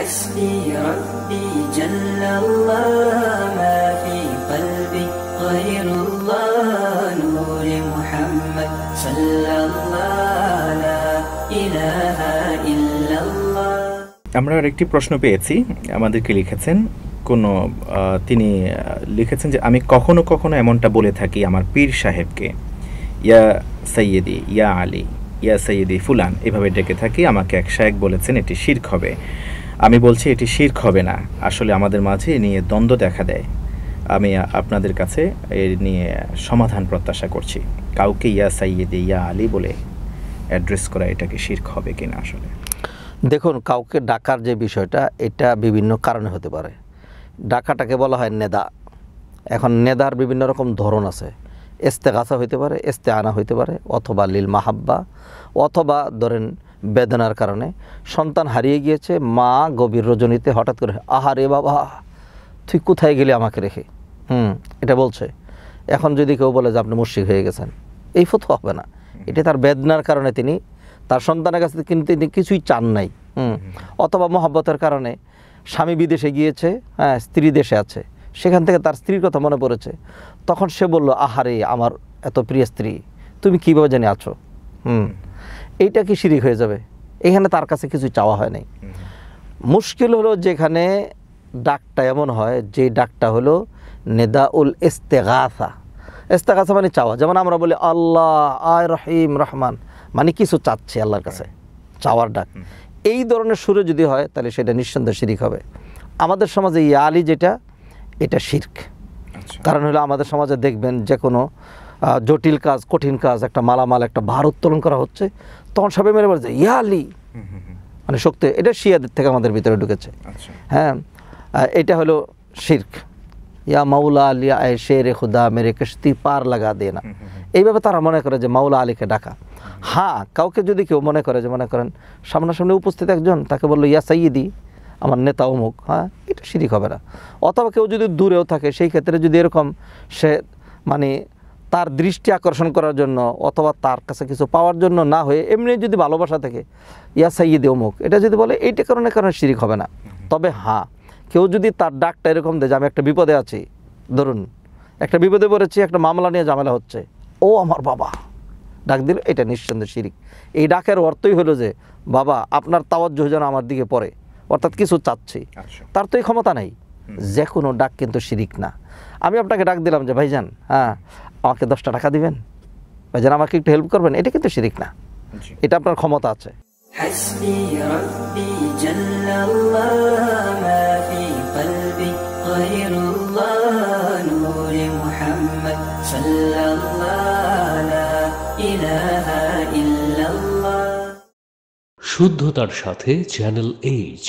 حسبي ربي جل الله ما في قلبي غير الله نور محمد صلى الله لا إله إلا الله আমরা আরেকটি প্রশ্ন পেয়েছি আমাদেরকে লিখেছেন কোনো তিনি লিখেছেন যে আমি কখনো কখনো এমনটা বলে থাকি আমার পীর সাহেবকে ইয়া সৈয়দি ইয়া আলী ইয়া সৈয়দি ফুলান এভাবে ডেকে থাকি আমাকে এক শাহেক বলেছেন এটি শির্ক হবে আমি বলছি এটি শির্ক হবে না আসলে আমাদের মাঝে নিয়ে দ্বন্দ্ব দেখা দেয় আমি আপনাদের কাছে এ নিয়ে সমাধান প্রত্যাশা করছি কাউকে ইয়া সাইয়েদ ইয়া আলী বলে অ্যাড্রেস করা এটাকে শির্ক হবে কি না আসলে দেখুন কাউকে ডাকার যে বিষয়টা এটা বিভিন্ন কারণে হতে পারে ডাকাটাকে বলা হয় নেদা এখন নেদার বিভিন্ন রকম ধরন আছে এস্তে গাছা হইতে পারে এস্তে আনা হইতে পারে অথবা লীল মাহাব্বা অথবা ধরেন বেদনার কারণে সন্তান হারিয়ে গিয়েছে মা গভীর রজনীতে হঠাৎ করে আহারে বাবা তুই কোথায় গেলি আমাকে রেখে হুম এটা বলছে এখন যদি কেউ বলে যে আপনি মুর্শিক হয়ে গেছেন এই ফতো হবে না এটা তার বেদনার কারণে তিনি তার সন্তানের কাছে কিন্তু তিনি কিছুই চান নাই হুম অথবা মহব্বতের কারণে স্বামী বিদেশে গিয়েছে হ্যাঁ স্ত্রী দেশে আছে সেখান থেকে তার স্ত্রীর কথা মনে পড়েছে তখন সে বলল আহারে আমার এত প্রিয় স্ত্রী তুমি কীভাবে জানি আছো হুম এইটা কি শিরিক হয়ে যাবে এখানে তার কাছে কিছু চাওয়া হয় নাই মুশকিল হলো যেখানে ডাকটা এমন হয় যে ডাকটা হলো নেদা উল ইস্তেগাসা ইস্তেগাসা মানে চাওয়া যেমন আমরা বলি আল্লাহ আয় রহিম রহমান মানে কিছু চাচ্ছে আল্লাহর কাছে হ্যাঁ। চাওয়ার ডাক এই ধরনের সুরে যদি হয় তাহলে সেটা নিঃসন্দেহ শিরিক হবে আমাদের সমাজে ইয়ালি যেটা এটা শির্ক কারণ হলো আমাদের সমাজে দেখবেন যে কোনো জটিল কাজ কঠিন কাজ একটা মালামাল একটা ভার উত্তোলন করা হচ্ছে তখন সবাই মেরে বলছে ইয়ালি মানে শক্তি এটা শিয়াদের থেকে আমাদের ভিতরে ঢুকেছে আচ্ছা। হ্যাঁ এটা হলো শির্ক ইয়া মাউলা আলী আয় শের এ খুদা মেরে কিস্তি পার লাগা দিয়ে না এইভাবে তারা মনে করে যে মাউলা আলীকে ডাকা হ্যাঁ কাউকে যদি কেউ মনে করে যে মনে করেন সামনাসামনি উপস্থিত একজন তাকে বললো ইয়া সাইদি আমার নেতা অমুক হ্যাঁ এটা শিরিক হবে না অথবা কেউ যদি দূরেও থাকে সেই ক্ষেত্রে যদি এরকম সে মানে তার দৃষ্টি আকর্ষণ করার জন্য অথবা তার কাছে কিছু পাওয়ার জন্য না হয়ে এমনি যদি ভালোবাসা থেকে ইয়া সাইয়ে অমুক এটা যদি বলে এইটা কারণে কারণে শিরিক হবে না তবে হ্যাঁ কেউ যদি তার ডাকটা এরকম দেয় যে আমি একটা বিপদে আছি ধরুন একটা বিপদে পড়েছি একটা মামলা নিয়ে ঝামেলা হচ্ছে ও আমার বাবা ডাক দিল এটা নিঃসন্দেহ শিরিক এই ডাকের অর্থই হলো যে বাবা আপনার তাওয়াজ্জহ যেন আমার দিকে পড়ে অর্থাৎ কিছু চাচ্ছি আচ্ছা। তার তো এই ক্ষমতা নেই যে কোনো ডাক কিন্তু শিরিক না আমি আপনাকে ডাক দিলাম যে ভাইজান হ্যাঁ আমাকে দশটা টাকা দিবেন ভাইজান আমাকে একটু হেল্প করবেন এটা কিন্তু শিরিক না এটা আপনার ক্ষমতা আছে صلى শুদ্ধতার সাথে চ্যানেল এইচ